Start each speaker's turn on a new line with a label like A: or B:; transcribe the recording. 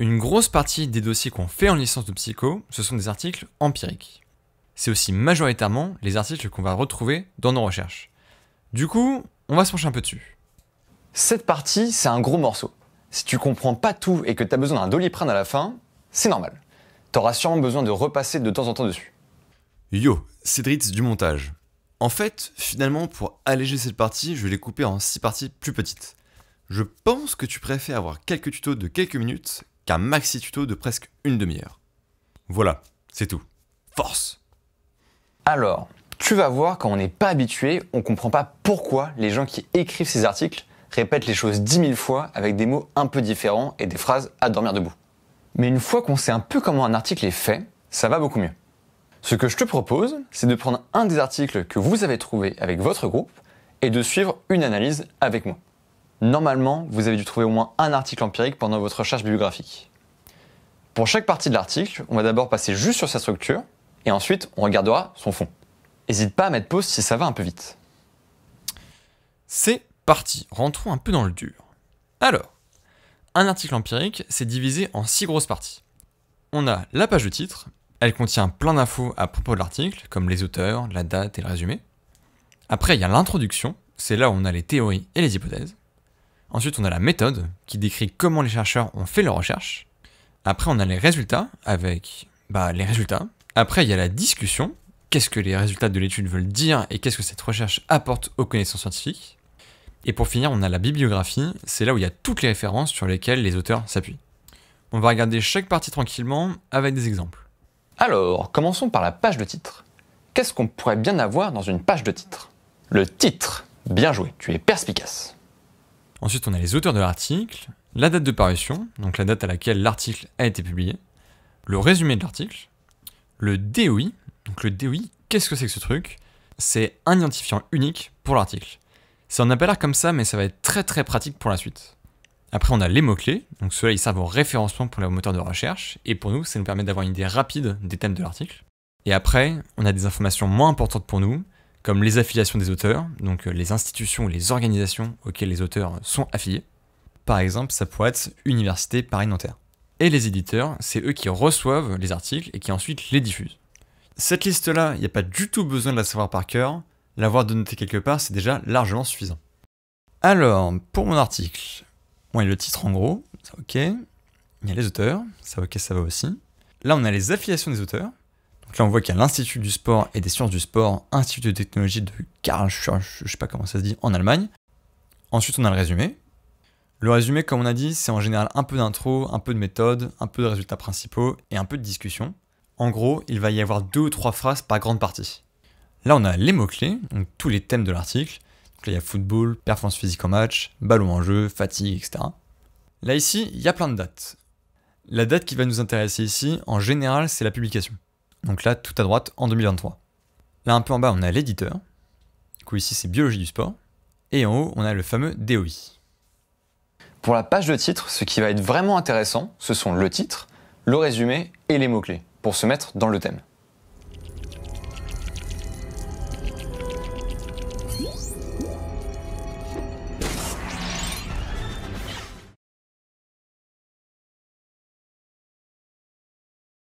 A: Une grosse partie des dossiers qu'on fait en licence de psycho, ce sont des articles empiriques. C'est aussi majoritairement les articles qu'on va retrouver dans nos recherches. Du coup, on va se pencher un peu dessus. Cette partie, c'est un gros morceau. Si tu comprends pas tout et que tu as besoin d'un doliprane à la fin, c'est normal. T'auras sûrement besoin de repasser de temps en temps dessus. Yo, Cédric du montage. En fait, finalement, pour alléger cette partie, je l'ai coupée en 6 parties plus petites. Je pense que tu préfères avoir quelques tutos de quelques minutes qu'un maxi tuto de presque une demi-heure. Voilà, c'est tout. Force Alors, tu vas voir, quand on n'est pas habitué, on ne comprend pas pourquoi les gens qui écrivent ces articles répètent les choses dix mille fois avec des mots un peu différents et des phrases à dormir debout. Mais une fois qu'on sait un peu comment un article est fait, ça va beaucoup mieux. Ce que je te propose, c'est de prendre un des articles que vous avez trouvé avec votre groupe et de suivre une analyse avec moi normalement, vous avez dû trouver au moins un article empirique pendant votre recherche bibliographique. Pour chaque partie de l'article, on va d'abord passer juste sur sa structure, et ensuite on regardera son fond. N'hésite pas à mettre pause si ça va un peu vite. C'est parti, rentrons un peu dans le dur. Alors, un article empirique, c'est divisé en six grosses parties. On a la page de titre, elle contient plein d'infos à propos de l'article, comme les auteurs, la date et le résumé. Après, il y a l'introduction, c'est là où on a les théories et les hypothèses. Ensuite, on a la méthode qui décrit comment les chercheurs ont fait leurs recherches. Après, on a les résultats avec bah, les résultats. Après, il y a la discussion. Qu'est-ce que les résultats de l'étude veulent dire et qu'est-ce que cette recherche apporte aux connaissances scientifiques Et pour finir, on a la bibliographie. C'est là où il y a toutes les références sur lesquelles les auteurs s'appuient. On va regarder chaque partie tranquillement avec des exemples. Alors, commençons par la page de titre. Qu'est-ce qu'on pourrait bien avoir dans une page de titre Le titre. Bien joué, tu es perspicace. Ensuite, on a les auteurs de l'article, la date de parution, donc la date à laquelle l'article a été publié, le résumé de l'article, le DOI. Donc le DOI, qu'est-ce que c'est que ce truc C'est un identifiant unique pour l'article. Ça un a pas l'air comme ça, mais ça va être très très pratique pour la suite. Après, on a les mots-clés. Donc ceux-là, ils servent au référencement pour les moteurs de recherche. Et pour nous, ça nous permet d'avoir une idée rapide des thèmes de l'article. Et après, on a des informations moins importantes pour nous, comme les affiliations des auteurs, donc euh, les institutions ou les organisations auxquelles les auteurs sont affiliés. Par exemple, ça pourrait être Université Paris-Nanterre. Et les éditeurs, c'est eux qui reçoivent les articles et qui ensuite les diffusent. Cette liste-là, il n'y a pas du tout besoin de la savoir par cœur, l'avoir de noter quelque part, c'est déjà largement suffisant. Alors, pour mon article, on a le titre en gros, ça ok. Il y a les auteurs, ça ok, ça va aussi. Là, on a les affiliations des auteurs, là, on voit qu'il y a l'Institut du sport et des sciences du sport, Institut de technologie de Karl je sais pas comment ça se dit, en Allemagne. Ensuite, on a le résumé. Le résumé, comme on a dit, c'est en général un peu d'intro, un peu de méthode, un peu de résultats principaux et un peu de discussion. En gros, il va y avoir deux ou trois phrases par grande partie. Là, on a les mots-clés, donc tous les thèmes de l'article. Donc là, il y a football, performance physique en match, ballon en jeu, fatigue, etc. Là, ici, il y a plein de dates. La date qui va nous intéresser ici, en général, c'est la publication. Donc là, tout à droite, en 2023. Là, un peu en bas, on a l'éditeur. Du coup, ici, c'est biologie du sport. Et en haut, on a le fameux DOI. Pour la page de titre, ce qui va être vraiment intéressant, ce sont le titre, le résumé et les mots-clés, pour se mettre dans le thème.